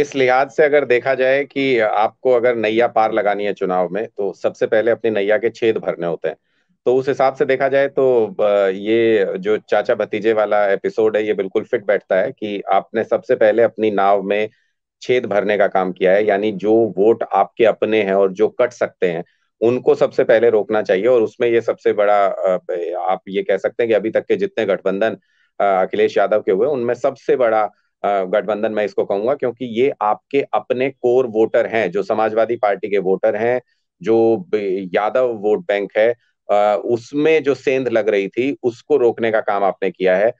इस लिहाज से अगर देखा जाए कि आपको अगर नैया पार लगानी है चुनाव में तो सबसे पहले अपनी नैया के छेद भरने होते हैं तो उस हिसाब से देखा जाए तो ये जो चाचा भतीजे वाला एपिसोड है ये बिल्कुल फिट बैठता है कि आपने सबसे पहले अपनी नाव में छेद भरने का काम किया है यानी जो वोट आपके अपने हैं और जो कट सकते हैं उनको सबसे पहले रोकना चाहिए और उसमें ये सबसे बड़ा आप ये कह सकते हैं कि अभी तक के जितने गठबंधन अखिलेश यादव के हुए उनमें सबसे बड़ा गठबंधन मैं इसको कहूंगा क्योंकि ये आपके अपने कोर वोटर हैं जो समाजवादी पार्टी के वोटर हैं जो यादव वोट बैंक है उसमें जो सेंध लग रही थी उसको रोकने का काम आपने किया है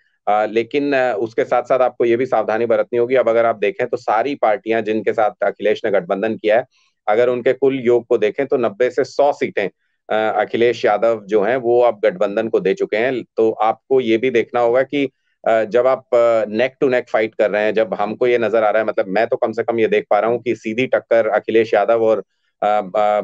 लेकिन उसके साथ साथ आपको ये भी सावधानी बरतनी होगी अब अगर आप देखें तो सारी पार्टियां जिनके साथ अखिलेश ने गठबंधन किया है अगर उनके कुल योग को देखें तो नब्बे से सौ सीटें अखिलेश यादव जो हैं वो आप गठबंधन को दे चुके हैं तो आपको ये भी देखना होगा कि जब आप नेक टू नेक फाइट कर रहे हैं जब हमको ये नजर आ रहा है मतलब मैं तो कम से कम ये देख पा रहा हूँ कि सीधी टक्कर अखिलेश यादव और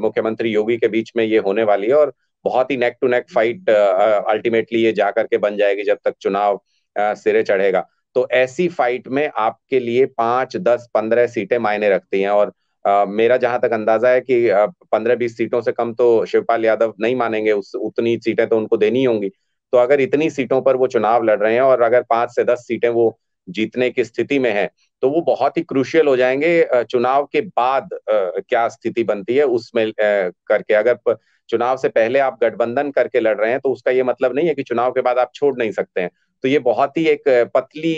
मुख्यमंत्री योगी के बीच में ये होने वाली है और बहुत ही neck to neck fight ultimately ये जाकर के बन जाएगी जब तक चुनाव सिरे चढ़ेगा तो ऐसी फाइट में आपके लिए पांच दस पंद्रह सीटें मायने रखती हैं और आ, मेरा जहां तक अंदाजा है कि पंद्रह बीस सीटों से कम तो शिवपाल यादव नहीं मानेंगे उस उतनी सीटें तो उनको देनी होंगी तो अगर इतनी सीटों पर वो चुनाव लड़ रहे हैं और अगर पांच से दस सीटें वो जीतने की स्थिति में है तो वो बहुत ही क्रूशियल हो जाएंगे चुनाव के बाद क्या स्थिति बनती है उसमें करके अगर चुनाव से पहले आप गठबंधन करके लड़ रहे हैं तो उसका ये मतलब नहीं है कि चुनाव के बाद आप छोड़ नहीं सकते हैं तो ये बहुत ही एक पतली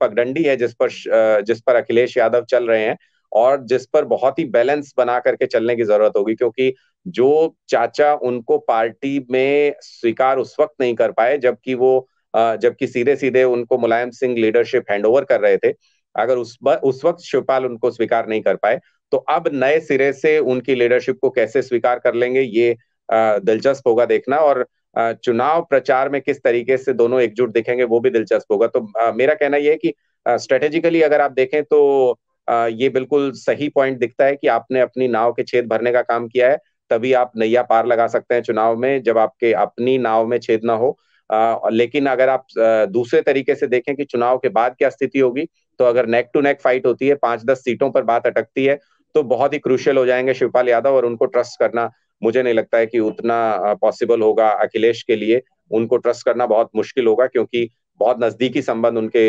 पगडंडी है जिस पर जिस पर अखिलेश यादव चल रहे हैं और जिस पर बहुत ही बैलेंस बना करके चलने की जरूरत होगी क्योंकि जो चाचा उनको पार्टी में स्वीकार उस वक्त नहीं कर पाए जबकि वो जबकि सीधे सीधे उनको मुलायम सिंह लीडरशिप हैंडओवर कर रहे थे अगर उस उस वक्त शिवपाल उनको स्वीकार नहीं कर पाए तो अब नए सिरे से उनकी लीडरशिप को कैसे स्वीकार कर लेंगे ये दिलचस्प होगा देखना और चुनाव प्रचार में किस तरीके से दोनों एकजुट दिखेंगे वो भी दिलचस्प होगा तो मेरा कहना यह है कि स्ट्रेटेजिकली अगर आप देखें तो ये बिल्कुल सही पॉइंट दिखता है कि आपने अपनी नाव के छेद भरने का काम किया है तभी आप नैया पार लगा सकते हैं चुनाव में जब आपके अपनी नाव में छेद ना हो आ, लेकिन अगर आप दूसरे तरीके से देखें कि चुनाव के बाद क्या स्थिति होगी तो अगर नेक टू नेक फाइट होती है पांच दस सीटों पर बात अटकती है तो बहुत ही क्रुशियल हो जाएंगे शिवपाल यादव और उनको ट्रस्ट करना मुझे नहीं लगता है कि उतना पॉसिबल होगा अखिलेश के लिए उनको ट्रस्ट करना बहुत मुश्किल होगा क्योंकि बहुत नजदीकी संबंध उनके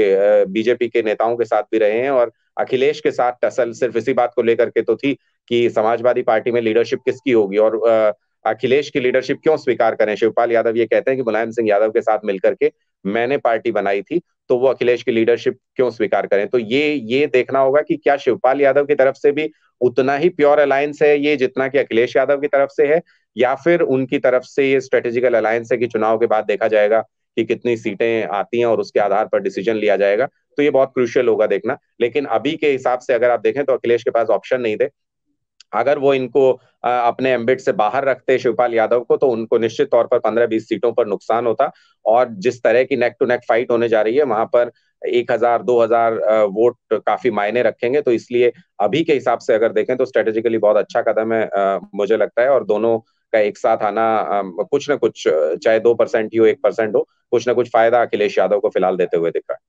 बीजेपी के नेताओं के साथ भी रहे हैं और अखिलेश के साथ टसल सिर्फ इसी बात को लेकर के तो थी कि समाजवादी पार्टी में लीडरशिप किसकी होगी और अखिलेश की लीडरशिप क्यों स्वीकार करें शिवपाल यादव ये कहते हैं कि मुलायम सिंह यादव के साथ मिलकर के मैंने पार्टी बनाई थी तो वो अखिलेश की लीडरशिप क्यों स्वीकार करें तो ये ये देखना होगा कि क्या शिवपाल यादव की तरफ से भी उतना ही प्योर अलायंस है ये जितना कि अखिलेश यादव की तरफ से है या फिर उनकी तरफ से ये स्ट्रेटेजिकल अलायंस है कि चुनाव के बाद देखा जाएगा कि कितनी सीटें आती हैं और उसके आधार पर डिसीजन लिया जाएगा तो ये बहुत क्रुशियल होगा देखना लेकिन अभी के हिसाब से अगर आप देखें तो अखिलेश के पास ऑप्शन नहीं थे अगर वो इनको अपने एम्बिट से बाहर रखते शिवपाल यादव को तो उनको निश्चित तौर पर पंद्रह बीस सीटों पर नुकसान होता और जिस तरह की नेक टू नेक फाइट होने जा रही है वहां पर एक हजार दो हजार वोट काफी मायने रखेंगे तो इसलिए अभी के हिसाब से अगर देखें तो स्ट्रेटेजिकली बहुत अच्छा कदम है मुझे लगता है और दोनों का एक साथ आना कुछ ना कुछ चाहे दो परसेंट ही हो एक परसेंट हो कुछ ना कुछ फायदा अखिलेश यादव को फिलहाल देते हुए दिख रहा है